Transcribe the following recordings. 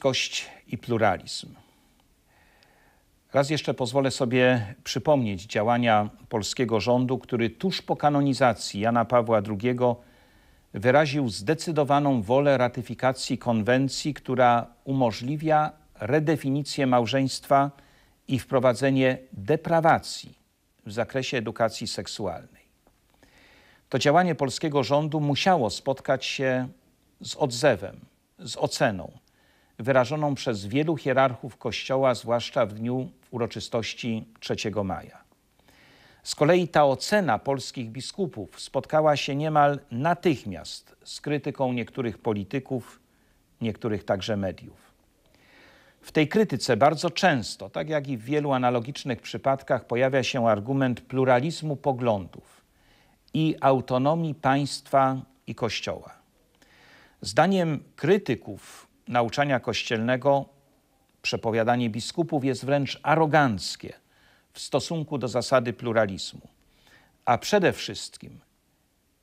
Kość i pluralizm. Raz jeszcze pozwolę sobie przypomnieć działania polskiego rządu, który tuż po kanonizacji Jana Pawła II wyraził zdecydowaną wolę ratyfikacji konwencji, która umożliwia redefinicję małżeństwa i wprowadzenie deprawacji w zakresie edukacji seksualnej. To działanie polskiego rządu musiało spotkać się z odzewem, z oceną wyrażoną przez wielu hierarchów Kościoła, zwłaszcza w dniu uroczystości 3 maja. Z kolei ta ocena polskich biskupów spotkała się niemal natychmiast z krytyką niektórych polityków, niektórych także mediów. W tej krytyce bardzo często, tak jak i w wielu analogicznych przypadkach, pojawia się argument pluralizmu poglądów i autonomii państwa i kościoła. Zdaniem krytyków nauczania kościelnego przepowiadanie biskupów jest wręcz aroganckie w stosunku do zasady pluralizmu. A przede wszystkim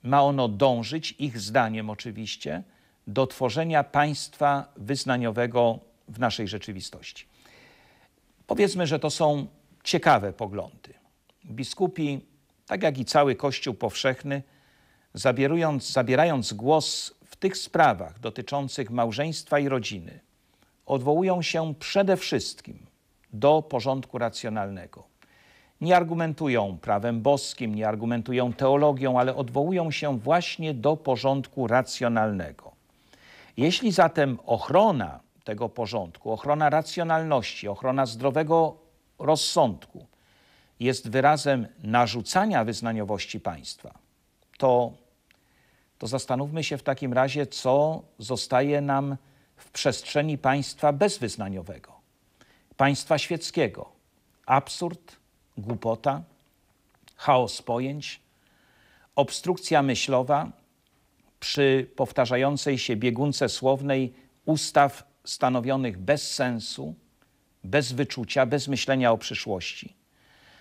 ma ono dążyć, ich zdaniem oczywiście, do tworzenia państwa wyznaniowego w naszej rzeczywistości. Powiedzmy, że to są ciekawe poglądy. Biskupi, tak jak i cały Kościół powszechny, zabierając, zabierając głos tych sprawach dotyczących małżeństwa i rodziny odwołują się przede wszystkim do porządku racjonalnego. Nie argumentują prawem boskim, nie argumentują teologią, ale odwołują się właśnie do porządku racjonalnego. Jeśli zatem ochrona tego porządku, ochrona racjonalności, ochrona zdrowego rozsądku jest wyrazem narzucania wyznaniowości państwa, to to zastanówmy się w takim razie, co zostaje nam w przestrzeni państwa bezwyznaniowego, państwa świeckiego. Absurd, głupota, chaos pojęć, obstrukcja myślowa przy powtarzającej się biegunce słownej ustaw stanowionych bez sensu, bez wyczucia, bez myślenia o przyszłości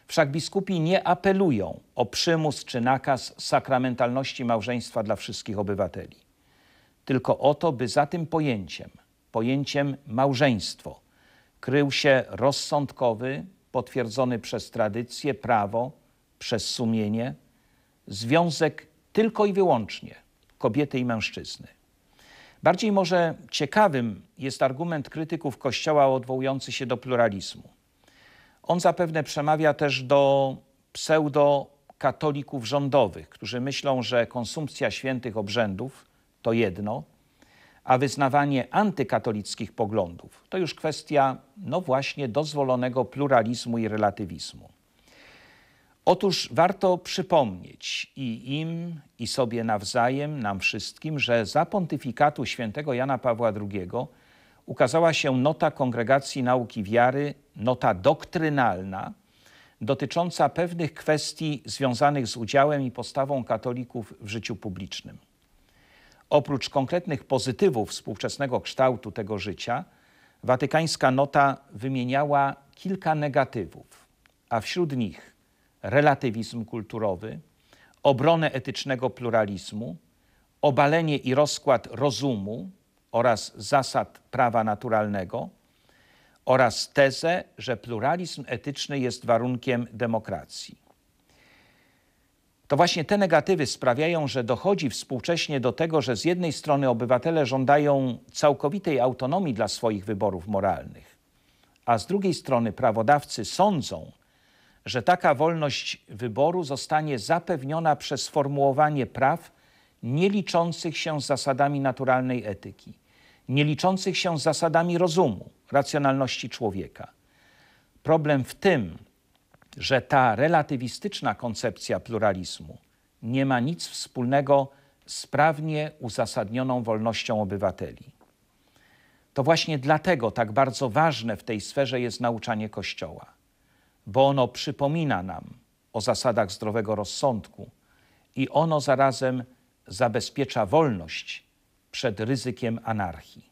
Wszak biskupi nie apelują o przymus czy nakaz sakramentalności małżeństwa dla wszystkich obywateli, tylko o to, by za tym pojęciem, pojęciem małżeństwo, krył się rozsądkowy, potwierdzony przez tradycję, prawo, przez sumienie, związek tylko i wyłącznie kobiety i mężczyzny. Bardziej może ciekawym jest argument krytyków Kościoła odwołujący się do pluralizmu. On zapewne przemawia też do pseudo-katolików rządowych, którzy myślą, że konsumpcja świętych obrzędów to jedno, a wyznawanie antykatolickich poglądów to już kwestia, no właśnie, dozwolonego pluralizmu i relatywizmu. Otóż warto przypomnieć i im, i sobie nawzajem, nam wszystkim, że za pontyfikatu świętego Jana Pawła II ukazała się nota Kongregacji Nauki Wiary nota doktrynalna dotycząca pewnych kwestii związanych z udziałem i postawą katolików w życiu publicznym. Oprócz konkretnych pozytywów współczesnego kształtu tego życia, watykańska nota wymieniała kilka negatywów, a wśród nich relatywizm kulturowy, obronę etycznego pluralizmu, obalenie i rozkład rozumu oraz zasad prawa naturalnego oraz tezę, że pluralizm etyczny jest warunkiem demokracji. To właśnie te negatywy sprawiają, że dochodzi współcześnie do tego, że z jednej strony obywatele żądają całkowitej autonomii dla swoich wyborów moralnych, a z drugiej strony prawodawcy sądzą, że taka wolność wyboru zostanie zapewniona przez formułowanie praw nieliczących się z zasadami naturalnej etyki nieliczących się z zasadami rozumu, racjonalności człowieka. Problem w tym, że ta relatywistyczna koncepcja pluralizmu nie ma nic wspólnego z sprawnie uzasadnioną wolnością obywateli. To właśnie dlatego tak bardzo ważne w tej sferze jest nauczanie Kościoła, bo ono przypomina nam o zasadach zdrowego rozsądku i ono zarazem zabezpiecza wolność przed ryzykiem anarchii.